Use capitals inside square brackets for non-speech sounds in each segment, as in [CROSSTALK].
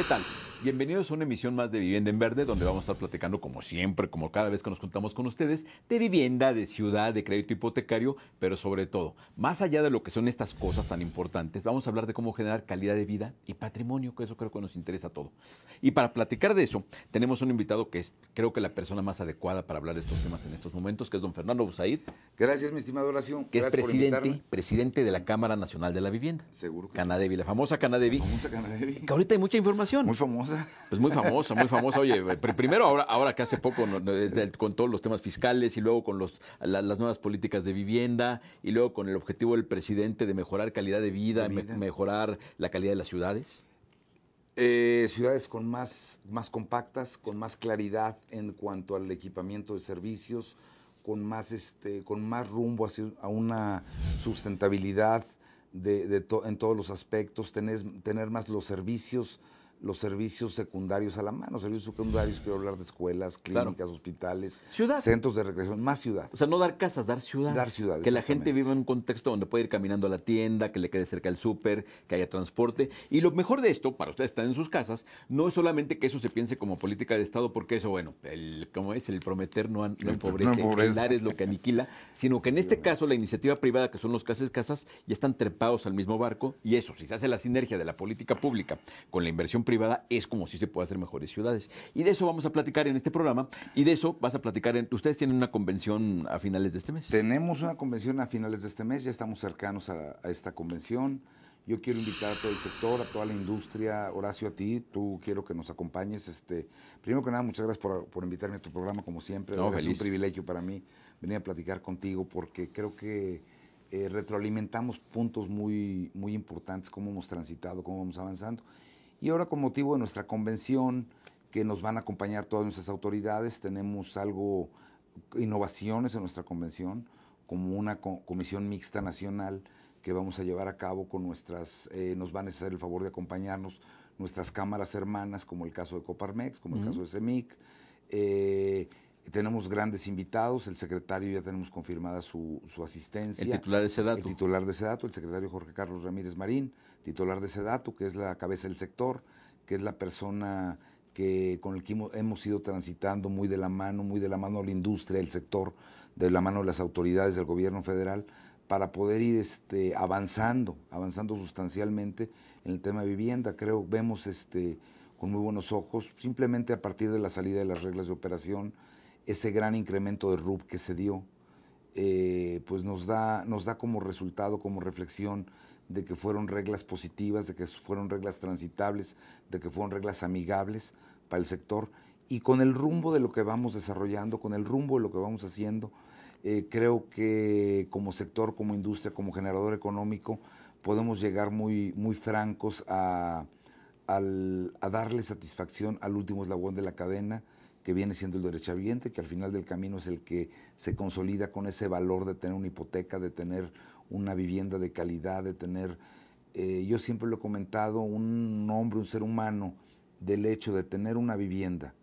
¿Qué tal? Bienvenidos a una emisión más de Vivienda en Verde, donde vamos a estar platicando, como siempre, como cada vez que nos contamos con ustedes, de vivienda, de ciudad, de crédito hipotecario, pero sobre todo, más allá de lo que son estas cosas tan importantes, vamos a hablar de cómo generar calidad de vida y patrimonio, que eso creo que nos interesa a todos. Y para platicar de eso, tenemos un invitado que es, creo que la persona más adecuada para hablar de estos temas en estos momentos, que es don Fernando Busaid. Gracias, mi estimado oración. Que es presidente, presidente de la Cámara Nacional de la Vivienda. Seguro que Canadevi, la famosa Canadevi. La famosa Canadevi. Que ahorita hay mucha información. Muy famosa pues muy famosa, muy famosa. Oye, eh, primero ahora, ahora que hace poco con todos los temas fiscales y luego con los, las nuevas políticas de vivienda y luego con el objetivo del presidente de mejorar calidad de vida, mejorar la calidad de las ciudades. Eh, ciudades con más, más compactas, con más claridad en cuanto al equipamiento de servicios, con más, este, con más rumbo hacia, a una sustentabilidad de, de en todos los aspectos, tener más los servicios los servicios secundarios a la mano. Servicios secundarios, quiero hablar de escuelas, clínicas, hospitales, ciudad. centros de regresión más ciudad. O sea, no dar casas, dar ciudad. Dar ciudades. Que la gente viva en un contexto donde puede ir caminando a la tienda, que le quede cerca el súper, que haya transporte. Y lo mejor de esto, para ustedes están en sus casas, no es solamente que eso se piense como política de Estado, porque eso, bueno, el, como es, el prometer no, empobrece, el dar es lo que aniquila, sino que en este caso la iniciativa privada, que son los casas casas, ya están trepados al mismo barco y eso, si se hace la sinergia de la política pública con la inversión privada es como si se puede hacer mejores ciudades. Y de eso vamos a platicar en este programa y de eso vas a platicar en... Ustedes tienen una convención a finales de este mes. Tenemos una convención a finales de este mes, ya estamos cercanos a, esta convención. Yo quiero invitar a todo el sector, a toda la industria, Horacio, a ti, tú quiero que nos acompañes. Este, primero que nada, muchas gracias por, por invitarme a tu programa, como siempre. No, es un privilegio para mí venir a platicar contigo porque creo que eh, retroalimentamos puntos muy, muy importantes, cómo hemos transitado, cómo vamos avanzando. Y ahora con motivo de nuestra convención, que nos van a acompañar todas nuestras autoridades, tenemos algo, innovaciones en nuestra convención, como una comisión mixta nacional que vamos a llevar a cabo con nuestras, eh, nos van a hacer el favor de acompañarnos nuestras cámaras hermanas, como el caso de Coparmex, como el caso de CEMIC. Eh, tenemos grandes invitados, el secretario ya tenemos confirmada su, asistencia. El titular de ese dato. El titular de ese dato, el secretario Jorge Carlos Ramírez Marín titular de ese dato, que es la cabeza del sector, que es la persona que, con el que hemos ido transitando muy de la mano, muy de la mano la industria, el sector, de la mano de las autoridades del gobierno federal, para poder ir este, avanzando, avanzando sustancialmente en el tema de vivienda. Creo que vemos este, con muy buenos ojos, simplemente a partir de la salida de las reglas de operación, ese gran incremento de RUB que se dio, eh, pues nos da, nos da como resultado, como reflexión, de que fueron reglas positivas, de que fueron reglas transitables, de que fueron reglas amigables para el sector y con el rumbo de lo que vamos desarrollando, con el rumbo de lo que vamos haciendo, eh, creo que como sector, como industria, como generador económico, podemos llegar muy, muy francos a, a darle satisfacción al último eslabón de la cadena que viene siendo el viviente, que al final del camino es el que se consolida con ese valor de tener una hipoteca, de tener una vivienda de calidad, de tener, eh, yo siempre lo he comentado, un hombre, un ser humano, del hecho de tener una vivienda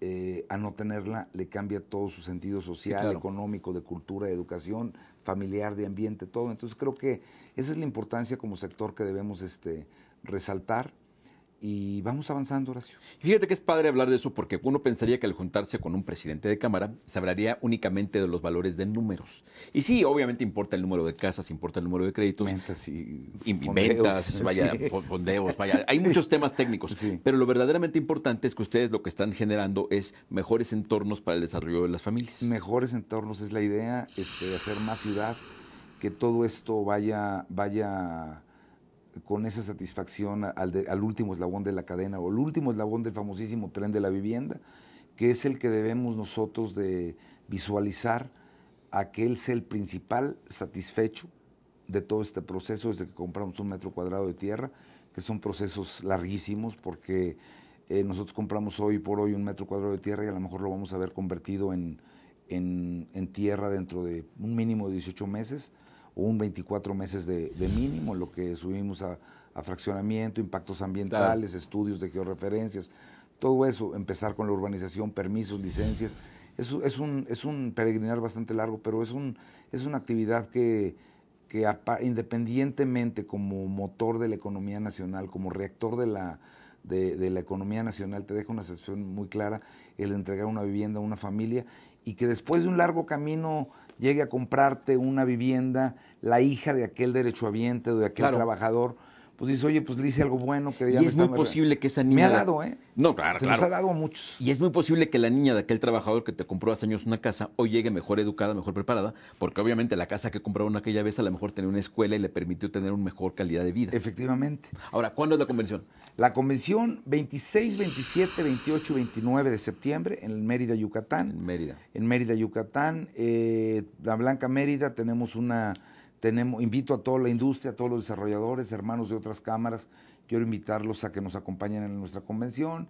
eh, a no tenerla, le cambia todo su sentido social, económico, de cultura, de educación, familiar, de ambiente, todo. Entonces creo que esa es la importancia como sector que debemos este, resaltar y vamos avanzando, Horacio. Fíjate que es padre hablar de eso porque uno pensaría que al juntarse con un presidente de Cámara se hablaría únicamente de los valores de números. Y sí, obviamente importa el número de casas, importa el número de créditos. Ventas y, [LAUGHS] vaya, fondeos, vaya. Hay muchos temas técnicos. Pero lo verdaderamente importante es que ustedes lo que están generando es mejores entornos para el desarrollo de las familias. Mejores entornos es la idea, este, hacer más ciudad, que todo esto vaya, vaya con esa satisfacción al, último eslabón de la cadena o el último eslabón del famosísimo tren de la vivienda, que es el que debemos nosotros de visualizar aquel que el principal satisfecho de todo este proceso desde que compramos un metro cuadrado de tierra, que son procesos larguísimos porque eh, nosotros compramos hoy por hoy un metro cuadrado de tierra y a lo mejor lo vamos a ver convertido en, en tierra dentro de un mínimo de 18 meses un 24 meses de, mínimo, lo que subimos a, fraccionamiento, impactos ambientales, estudios de georreferencias, todo eso, empezar con la urbanización, permisos, licencias. Eso es un, es un peregrinar bastante largo, pero es, un, es una actividad que, independientemente como motor de la economía nacional, como reactor de la, de, de, la economía nacional, te deja una sensación muy clara el entregar una vivienda a una familia y que después de un largo camino llegue a comprarte una vivienda la hija de aquel derechohabiente o de aquel trabajador pues dice, oye, pues le hice algo bueno que ya Y es muy posible que esa niña. Me ha dado, ¿eh? No, claro, Se nos ha dado a muchos. Y es muy posible que la niña de aquel trabajador que te compró hace años una casa hoy llegue mejor educada, mejor preparada, porque obviamente la casa que compraron aquella vez a lo mejor tenía una escuela y le permitió tener una mejor calidad de vida. Efectivamente. Ahora, ¿cuándo es la convención? La convención 26, 27, 28 29 de septiembre en Mérida, Yucatán. En Mérida. En Mérida, Yucatán. Eh, la Blanca Mérida tenemos una invito a toda la industria, a todos los desarrolladores, hermanos de otras cámaras, quiero invitarlos a que nos acompañen en nuestra convención.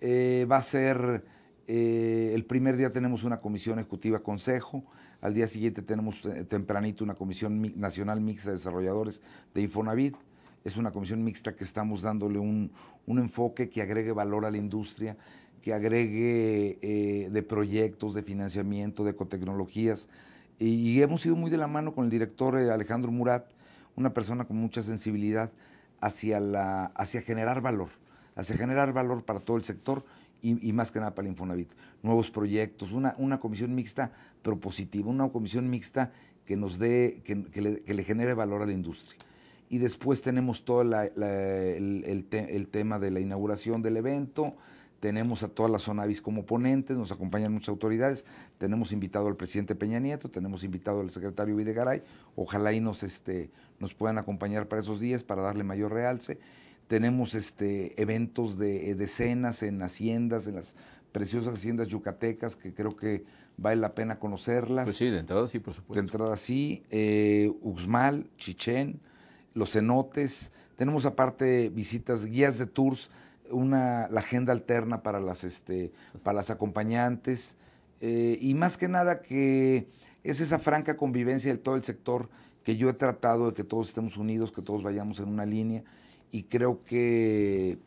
Eh, va a ser, eh, el primer día tenemos una comisión ejecutiva consejo, al día siguiente tenemos eh, tempranito una comisión nacional mixta de desarrolladores de Infonavit. Es una comisión mixta que estamos dándole un, enfoque que agregue valor a la industria, que agregue de proyectos, de financiamiento, de ecotecnologías, y hemos ido muy de la mano con el director eh, Alejandro Murat, una persona con mucha sensibilidad hacia, la, hacia generar valor, hacia generar valor para todo el sector y, más que nada para el Infonavit. Nuevos proyectos, una, comisión mixta propositiva, una comisión mixta que nos dé, que, le, genere valor a la industria. Y después tenemos todo el, el tema de la inauguración del evento, tenemos a toda la zona Avis como ponentes, nos acompañan muchas autoridades, tenemos invitado al presidente Peña Nieto, tenemos invitado al secretario Videgaray, ojalá y nos, este, nos puedan acompañar para esos días para darle mayor realce. Tenemos este, eventos de, eh, de cenas en haciendas, en las preciosas haciendas yucatecas que creo que vale la pena conocerlas. Pues sí, de entrada sí, por supuesto. De entrada sí, eh, Uxmal, Chichén, Los Cenotes. Tenemos aparte visitas, guías de tours una, la agenda alterna para las, este, para las acompañantes eh, y más que nada que es esa franca convivencia de todo el sector que yo he tratado de que todos estemos unidos, que todos vayamos en una línea y creo que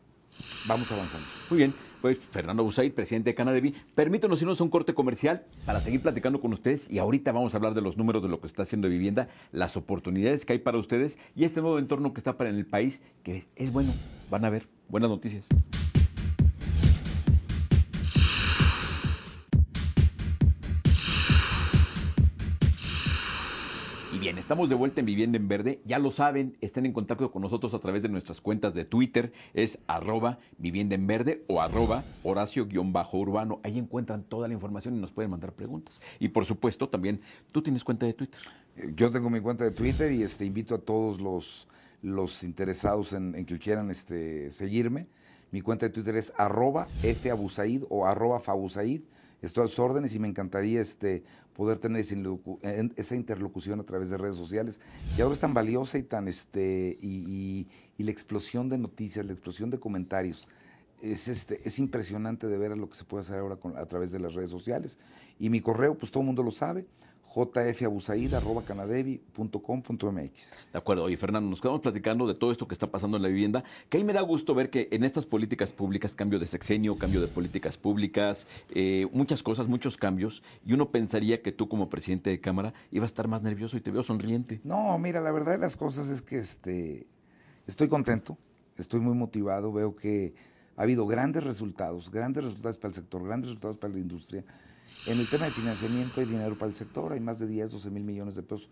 vamos avanzando. Muy bien, pues Fernando Busay, presidente de Canadevi, permítanos irnos a un corte comercial para seguir platicando con ustedes y ahorita vamos a hablar de los números de lo que está haciendo vivienda, las oportunidades que hay para ustedes y este nuevo entorno que está para en el país, que es bueno, van a ver. Buenas noticias. Y bien, estamos de vuelta en Vivienda en Verde. Ya lo saben, estén en contacto con nosotros a través de nuestras cuentas de Twitter. Es arroba Vivienda en Verde o arroba Horacio-Urbano. Ahí encuentran toda la información y nos pueden mandar preguntas. Y por supuesto, también tú tienes cuenta de Twitter. Yo tengo mi cuenta de Twitter y este invito a todos los los interesados en, que quieran este, seguirme. Mi cuenta de Twitter es arroba fabusaid o arroba fabusaid. Estoy a sus órdenes y me encantaría este, poder tener esa interlocución a través de redes sociales, y ahora es tan valiosa y tan este, y, la explosión de noticias, la explosión de comentarios. Este, es, impresionante de ver lo que se puede hacer ahora a través de las redes sociales. Y mi correo, pues todo el mundo lo sabe, jfabusaid.canadevi.com.mx. De acuerdo, oye Fernando, nos quedamos platicando de todo esto que está pasando en la vivienda, que ahí me da gusto ver que en estas políticas públicas, cambio de sexenio, cambio de políticas públicas, eh, muchas cosas, muchos cambios, y uno pensaría que tú como presidente de Cámara ibas a estar más nervioso y te veo sonriente. No, mira, la verdad de las cosas es que este, estoy contento, estoy muy motivado, veo que ha habido grandes resultados, grandes resultados para el sector, grandes resultados para la industria en el tema de financiamiento hay dinero para el sector, hay más de 10, 12 mil millones de pesos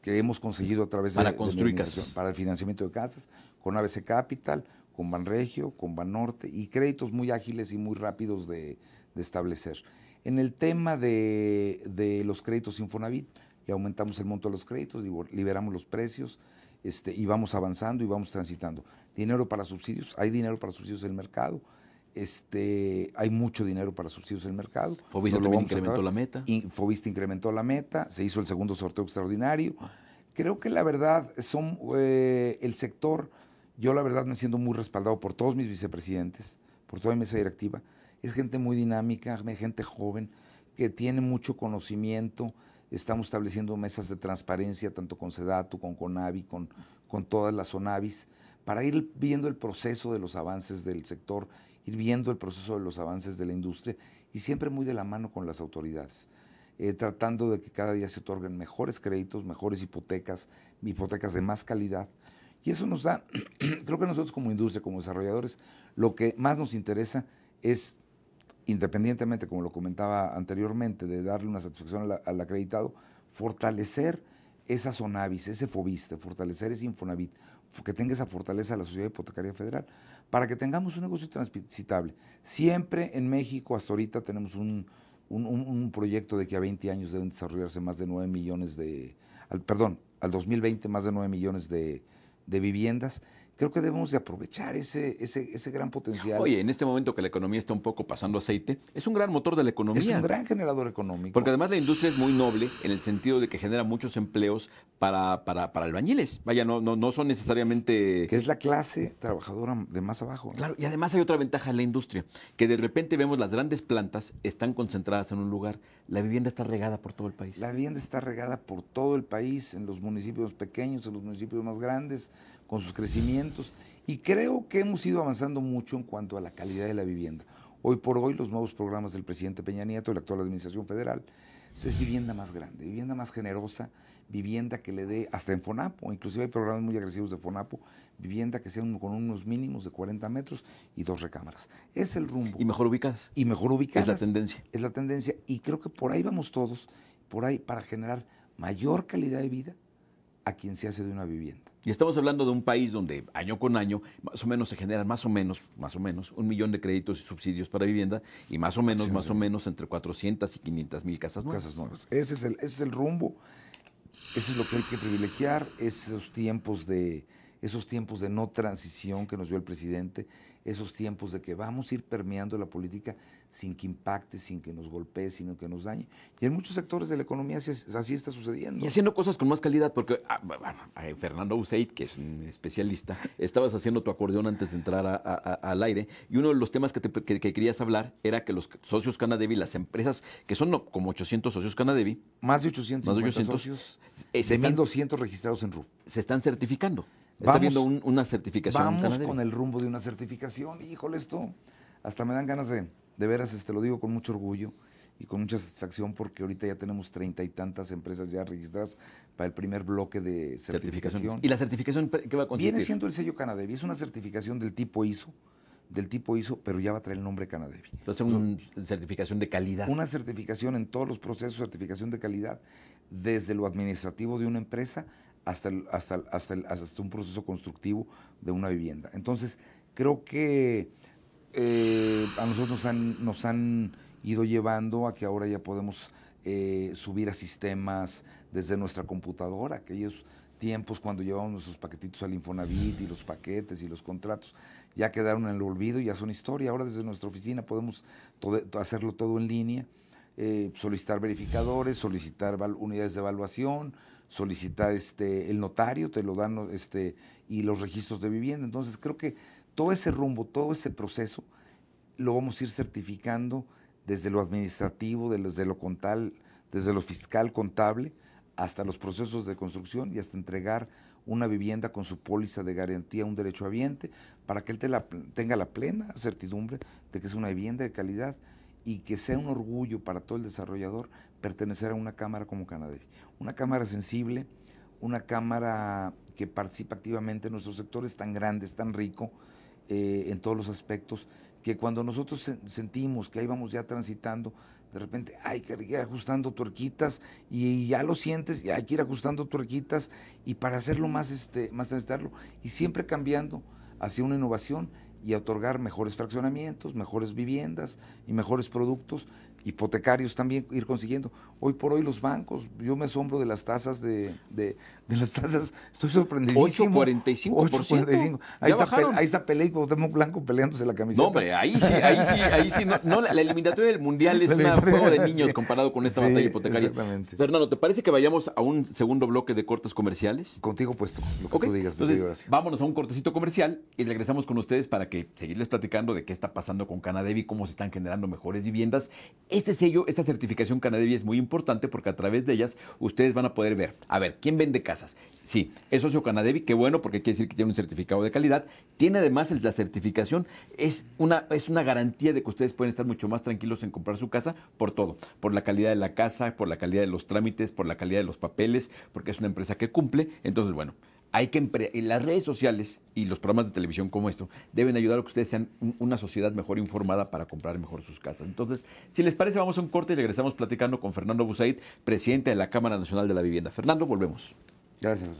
que hemos conseguido a través de, la construcción para el financiamiento de casas, con ABC Capital, con Banregio, con Banorte y créditos muy ágiles y muy rápidos de, establecer. En el tema de, los créditos Infonavit, le aumentamos el monto de los créditos, liberamos los precios este, y vamos avanzando y vamos transitando. Dinero para subsidios, hay dinero para subsidios en el mercado este, hay mucho dinero para subsidios en el mercado. Fobista incrementó la meta. Fobista incrementó la meta, se hizo el segundo sorteo extraordinario. Creo que la verdad son eh, el sector, yo la verdad me siento muy respaldado por todos mis vicepresidentes, por toda mi mesa directiva. Es gente muy dinámica, gente joven, que tiene mucho conocimiento. Estamos estableciendo mesas de transparencia, tanto con SEDATU, con CONAVI, con, con todas las ONAVIS, para ir viendo el proceso de los avances del sector ir viendo el proceso de los avances de la industria y siempre muy de la mano con las autoridades, eh, tratando de que cada día se otorguen mejores créditos, mejores hipotecas, hipotecas de más calidad. Y eso nos da, [CLEARS THROAT] creo que nosotros como industria, como desarrolladores, lo que más nos interesa es, independientemente, como lo comentaba anteriormente, de darle una satisfacción al acreditado, fortalecer esa Sonavis, ese Fobiste, fortalecer ese Infonavit, que tenga esa fortaleza la Sociedad Hipotecaria Federal, para que tengamos un negocio transitable. Siempre en México, hasta ahorita, tenemos un, proyecto de que a 20 años deben desarrollarse más de 9 millones de, perdón, al 2020 más de 9 millones de, de viviendas creo que debemos de aprovechar ese, ese, gran potencial. Oye, en este momento que la economía está un poco pasando aceite, es un gran motor de la economía. Es un gran generador económico. Porque además la industria es muy noble en el sentido de que genera muchos empleos para, para, para albañiles. Vaya, no, no, no son necesariamente... Que es la clase trabajadora de más abajo. Claro, y además hay otra ventaja en la industria, que de repente vemos las grandes plantas están concentradas en un lugar, la vivienda está regada por todo el país. La vivienda está regada por todo el país, en los municipios pequeños, en los municipios más grandes, con sus crecimientos y creo que hemos ido avanzando mucho en cuanto a la calidad de la vivienda. Hoy por hoy los nuevos programas del presidente Peña Nieto y la actual administración federal es vivienda más grande, vivienda más generosa, vivienda que le dé hasta en Fonapo, inclusive hay programas muy agresivos de Fonapo, vivienda que sea con unos mínimos de 40 metros y dos recámaras. Es el rumbo. Y mejor ubicadas. Y mejor ubicadas. Es la tendencia. Es la tendencia y creo que por ahí vamos todos, por ahí para generar mayor calidad de vida, a quien se hace de una vivienda. Y estamos hablando de un país donde año con año más o menos se generan más o menos, más o menos, un millón de créditos y subsidios para vivienda y más o menos, más o menos entre 400 y 500 mil casas nuevas. Casas Ese es el, es el rumbo, eso es lo que hay que privilegiar, esos tiempos de, esos tiempos de no transición que nos dio el presidente esos tiempos de que vamos a ir permeando la política sin que impacte, sin que nos golpee, sino que nos dañe. Y en muchos sectores de la economía así, está sucediendo. Y haciendo cosas con más calidad, porque ah, eh, Fernando Useid, que es un especialista, [LAUGHS] estabas haciendo tu acordeón antes de entrar al aire, y uno de los temas que, querías hablar era que los socios Canadevi, las empresas, que son como 800 socios Canadevi. Más de 800, más de 800 socios. Eh, de 1.200 registrados en RU. Se están certificando vamos, una certificación. Vamos con el rumbo de una certificación. Híjole, esto hasta me dan ganas de, de veras, este, lo digo con mucho orgullo y con mucha satisfacción porque ahorita ya tenemos treinta y tantas empresas ya registradas para el primer bloque de certificación. ¿Y la certificación qué va a consistir? Viene siendo el sello Canadevi, es una certificación del tipo ISO, del tipo ISO, pero ya va a traer el nombre Canadevi. Entonces, una certificación de calidad. Una certificación en todos los procesos, certificación de calidad, desde lo administrativo de una empresa hasta, hasta, hasta, hasta, un proceso constructivo de una vivienda. Entonces, creo que eh, a nosotros nos han, ido llevando a que ahora ya podemos eh, subir a sistemas desde nuestra computadora, aquellos tiempos cuando llevamos nuestros paquetitos al Infonavit y los paquetes y los contratos ya quedaron en el olvido, ya son historia. Ahora desde nuestra oficina podemos hacerlo todo en línea, eh, solicitar verificadores, solicitar unidades de evaluación, solicitar este, el notario, te lo dan este, y los registros de vivienda. Entonces creo que todo ese rumbo, todo ese proceso, lo vamos a ir certificando desde lo administrativo, desde lo contal, desde lo fiscal contable, hasta los procesos de construcción y hasta entregar una vivienda con su póliza de garantía, un derecho habiente, para que él te la, tenga la plena certidumbre de que es una vivienda de calidad y que sea un orgullo para todo el desarrollador pertenecer a una cámara como Canadá. Una cámara sensible, una cámara que participa activamente en nuestro sector, es tan grande, es tan rico eh, en todos los aspectos, que cuando nosotros sentimos que ahí vamos ya transitando, de repente hay que ir ajustando tuerquitas y ya lo sientes, y hay que ir ajustando tuerquitas y para hacerlo más, este, más transitarlo y siempre cambiando hacia una innovación y otorgar mejores fraccionamientos, mejores viviendas y mejores productos hipotecarios también ir consiguiendo. Hoy por hoy los bancos, yo me asombro de las tasas de, las tasas, estoy sorprendidísimo. 8.45. 8.45. Ahí, está ahí está Pelé y Blanco peleándose la camiseta. No, hombre, ahí sí, ahí sí, ahí sí. No, la, eliminatoria del Mundial es un juego de niños comparado con esta batalla hipotecaria. Exactamente. Fernando, ¿te parece que vayamos a un segundo bloque de cortes comerciales? Contigo puesto, lo que tú digas. Entonces, digo, vámonos a un cortecito comercial y regresamos con ustedes para que seguirles platicando de qué está pasando con y cómo se están generando mejores viviendas. Este sello, esta certificación Canadevi es muy importante porque a través de ellas ustedes van a poder ver, a ver, ¿quién vende casas? Sí, es socio Canadevi, qué bueno porque quiere decir que tiene un certificado de calidad. Tiene además la certificación, es una, es una garantía de que ustedes pueden estar mucho más tranquilos en comprar su casa por todo, por la calidad de la casa, por la calidad de los trámites, por la calidad de los papeles, porque es una empresa que cumple. Entonces, bueno, hay que las redes sociales y los programas de televisión como esto deben ayudar a que ustedes sean una sociedad mejor informada para comprar mejor sus casas. Entonces, si les parece, vamos a un corte y regresamos platicando con Fernando Busaid, presidente de la Cámara Nacional de la Vivienda. Fernando, volvemos. Gracias.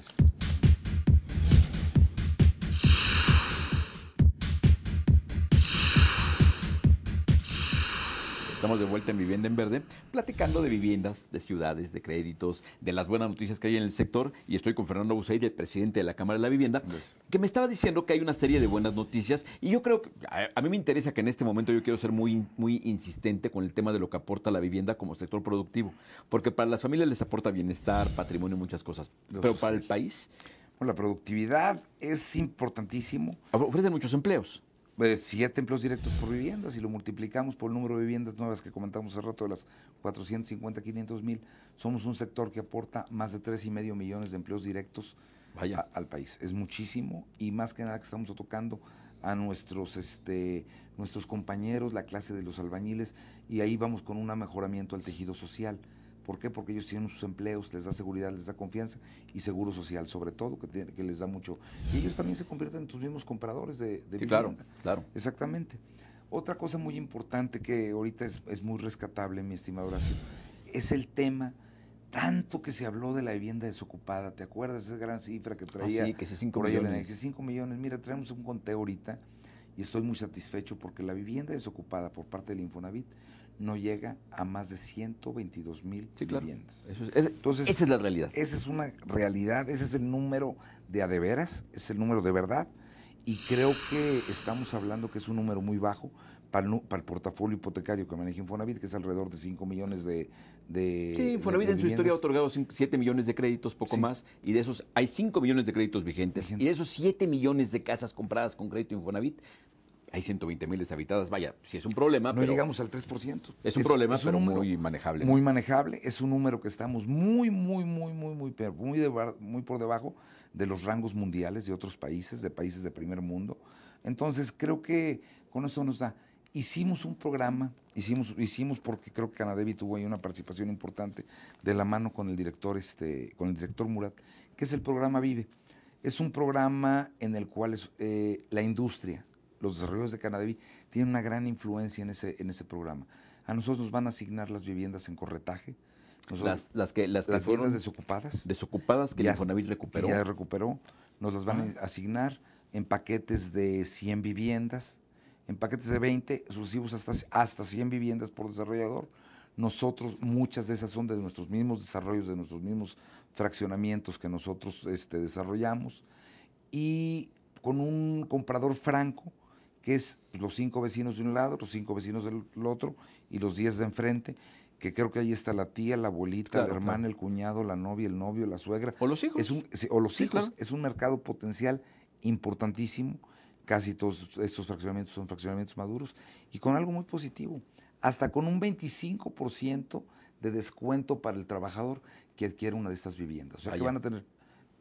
de vuelta en Vivienda en Verde, platicando de viviendas, de ciudades, de créditos, de las buenas noticias que hay en el sector. Y estoy con Fernando Bucey, el presidente de la Cámara de la Vivienda, que me estaba diciendo que hay una serie de buenas noticias. Y yo creo que a, mí me interesa que en este momento yo quiero ser muy, muy insistente con el tema de lo que aporta la vivienda como sector productivo. Porque para las familias les aporta bienestar, patrimonio, muchas cosas. Pero para el país. Bueno, la productividad es importantísimo. Ofrecen muchos empleos. Pues, siete empleos directos por vivienda, si lo multiplicamos por el número de viviendas nuevas que comentamos hace rato, de las 450, 500 mil, somos un sector que aporta más de tres y medio millones de empleos directos al país. Es muchísimo y más que nada que estamos tocando a nuestros, este, nuestros compañeros, la clase de los albañiles, y ahí vamos con un mejoramiento al tejido social. ¿Por qué? Porque ellos tienen sus empleos, les da seguridad, les da confianza y seguro social, sobre todo, que, que les da mucho. Y ellos también se convierten en tus mismos compradores de, de claro, claro. Exactamente. Otra cosa muy importante que ahorita es, muy rescatable, mi estimado Horacio, es el tema tanto que se habló de la vivienda desocupada, ¿te acuerdas esa gran cifra que ah, traía? sí, que es 5 millones. 5 millones, mira, traemos un conteo ahorita y estoy muy satisfecho porque la vivienda desocupada por parte del Infonavit no llega a más de 122 mil viviendas. Entonces, esa es la realidad. Esa es una realidad, ese es el número de adeveras, es el número de verdad, y creo que estamos hablando que es un número muy bajo para el, portafolio hipotecario que maneja Infonavit, que es alrededor de 5 millones de... sí, Infonavit en su historia ha otorgado 7 millones de créditos, poco más, y de esos hay 5 millones de créditos vigentes, vigentes, y de esos 7 millones de casas compradas con crédito Infonavit, hay 120 mil deshabitadas. Vaya, si es un problema. No llegamos al 3%. Es un problema, pero muy manejable. Muy manejable. Es un número que estamos muy, muy, muy, muy, muy, muy, por debajo de los rangos mundiales de otros países, de países de primer mundo. Entonces, creo que con eso nos da. Hicimos un programa, hicimos, hicimos porque creo que Canadevi tuvo ahí una participación importante de la mano con el director, este, con el director Murat, que es el programa Vive. Es un programa en el cual eh, la industria, los desarrolladores de Canadá tienen una gran influencia en ese, en ese programa. A nosotros nos van a asignar las viviendas en corretaje. las, las, que las, fueron desocupadas. Desocupadas que ya, el recuperó. ya recuperó. Nos las van ah. a asignar en paquetes de 100 viviendas, en paquetes de 20, sucesivos hasta, hasta 100 viviendas por desarrollador. Nosotros, muchas de esas son de nuestros mismos desarrollos, de nuestros mismos fraccionamientos que nosotros este, desarrollamos. Y con un comprador franco, que es los cinco vecinos de un lado, los cinco vecinos del otro y los diez de enfrente, que creo que ahí está la tía, la abuelita, la hermana, el cuñado, la novia, el novio, la suegra. O los hijos. Es un, o los hijos. Es un mercado potencial importantísimo. Casi todos estos fraccionamientos son fraccionamientos maduros y con algo muy positivo, hasta con un 25% de descuento para el trabajador que adquiere una de estas viviendas. O sea, que van a tener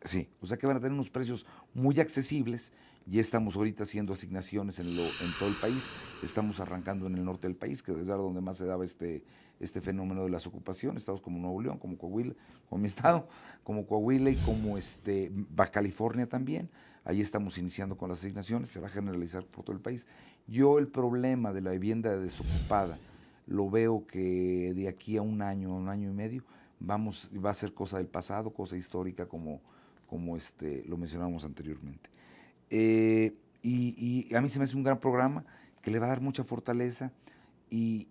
Sí, o sea que van a tener unos precios muy accesibles. y estamos ahorita haciendo asignaciones en, lo, en todo el país. Estamos arrancando en el norte del país, que es donde más se daba este, este fenómeno de las ocupaciones. Estados como Nuevo León, como Coahuila, como mi [LAUGHS] estado, como Coahuila y como este, Baja California también. Ahí estamos iniciando con las asignaciones. Se va a generalizar por todo el país. Yo el problema de la vivienda desocupada lo veo que de aquí a un año, un año y medio, vamos, va a ser cosa del pasado, cosa histórica como como este, lo mencionábamos anteriormente. Eh, y, a mí se me hace un gran programa que le va a dar mucha fortaleza y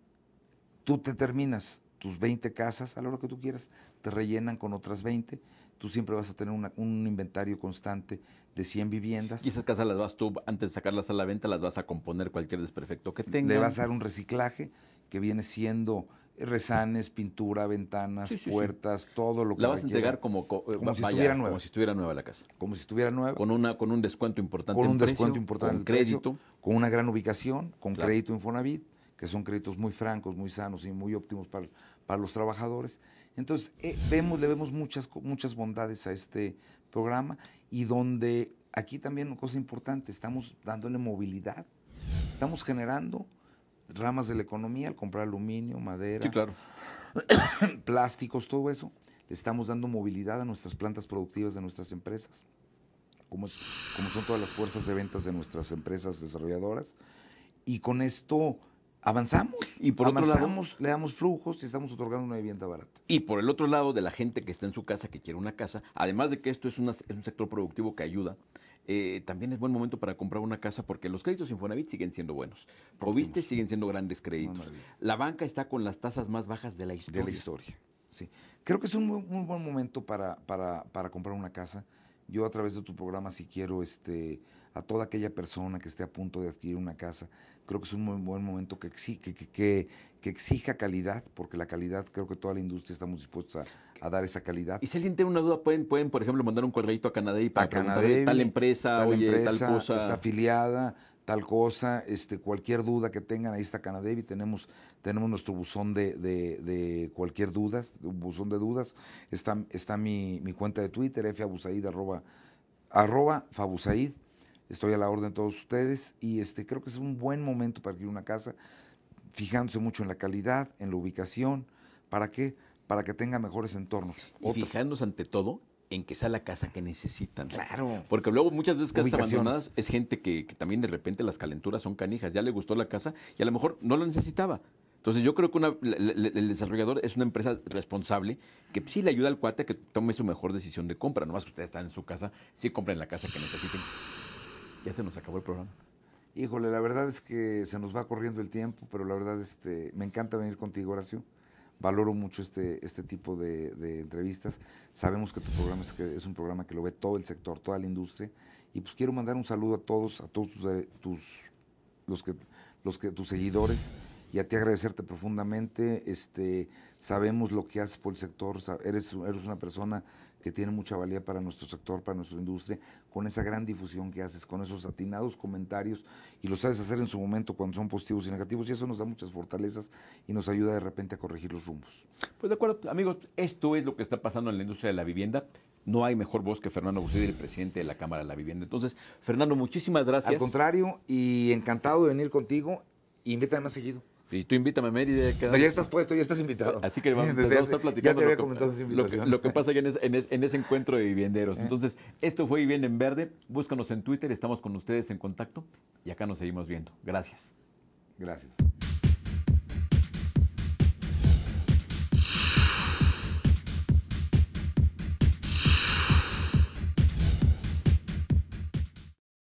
tú te terminas tus 20 casas a la hora que tú quieras, te rellenan con otras 20, tú siempre vas a tener un inventario constante de 100 viviendas. Y esas casas las vas tú, antes de sacarlas a la venta, las vas a componer cualquier desperfecto que tengas. Le vas a dar un reciclaje que viene siendo Rezanes, pintura, ventanas, puertas, todo lo que La vas a entregar como, eh, si estuviera nueva. como si estuviera nueva la casa. Como si estuviera nueva. Con, una, con un descuento importante. Con un descuento importante. Con crédito. con una gran ubicación, con crédito Infonavit, que son créditos muy francos, muy sanos y muy óptimos para, los trabajadores. Entonces, eh, vemos, le vemos muchas, muchas bondades a este programa y donde aquí también una cosa importante, estamos dándole movilidad, estamos generando ramas de la economía, al comprar aluminio, madera, [COUGHS] plásticos, todo eso, le estamos dando movilidad a nuestras plantas productivas de nuestras empresas, como, como son todas las fuerzas de ventas de nuestras empresas desarrolladoras. Y con esto avanzamos y por otro lado, le damos flujos y estamos otorgando una vivienda barata. Y por el otro lado de la gente que está en su casa, que quiere una casa, además de que esto es, es un sector productivo que ayuda, eh, también es buen momento para comprar una casa porque los créditos Infonavit siguen siendo buenos. Proviste siguen siendo grandes créditos. La banca está con las tasas más bajas de la historia. De la historia, sí. Creo que es un muy, buen momento para, para, para comprar una casa. Yo a través de tu programa, si quiero, este, a toda aquella persona que esté a punto de adquirir una casa. Creo que es un muy buen momento que, exige, que, exija calidad, porque la calidad, creo que toda la industria estamos dispuestos a, a, dar esa calidad. Y si alguien tiene una duda, pueden, pueden por ejemplo, mandar un cuadradito a Canadá para a tal empresa, tal tal cosa. Está afiliada, tal cosa, este, cualquier duda que tengan, ahí está Canadevi, tenemos, tenemos nuestro buzón de, cualquier duda, buzón de dudas, está, está mi, mi cuenta de Twitter, fabusaid, arroba, arroba fabusaid, Estoy a la orden de todos ustedes y este, creo que es un buen momento para adquirir una casa, fijándose mucho en la calidad, en la ubicación. ¿Para qué? Para que tenga mejores entornos. Y fijándose ante todo en que sea la casa que necesitan. Claro. Porque luego muchas veces casas abandonadas es gente que, también de repente las calenturas son canijas. Ya le gustó la casa y a lo mejor no la necesitaba. Entonces yo creo que el desarrollador es una empresa responsable que sí le ayuda al cuate a que tome su mejor decisión de compra. No más que ustedes están en su casa, sí compren la casa que necesiten. Ya se nos acabó el programa. Híjole, la verdad es que se nos va corriendo el tiempo, pero la verdad este, me encanta venir contigo, Horacio. Valoro mucho este, este tipo de, entrevistas. Sabemos que tu programa es, que es un programa que lo ve todo el sector, toda la industria. Y pues quiero mandar un saludo a todos, a todos tus, eh, tus los que, los que, tus seguidores y a ti agradecerte profundamente. Este, sabemos lo que haces por el sector, eres, eres una persona que tiene mucha valía para nuestro sector, para nuestra industria, con esa gran difusión que haces, con esos atinados comentarios y lo sabes hacer en su momento cuando son positivos y negativos y eso nos da muchas fortalezas y nos ayuda de repente a corregir los rumbos. Pues de acuerdo, amigos, esto es lo que está pasando en la industria de la vivienda. No hay mejor voz que Fernando y el presidente de la Cámara de la Vivienda. Entonces, Fernando, muchísimas gracias. Al contrario, y encantado de venir contigo. Invítame más seguido. Y tú invítame a Mérida. ya estás puesto, ya estás invitado. Así que vamos, a [LAUGHS] estar platicando. lo, que, lo que, pasa en, en, ese encuentro de vivienderos. Eh. Entonces, esto fue Vivienda en Verde. Búscanos en Twitter, estamos con ustedes en contacto y acá nos seguimos viendo. Gracias. Gracias.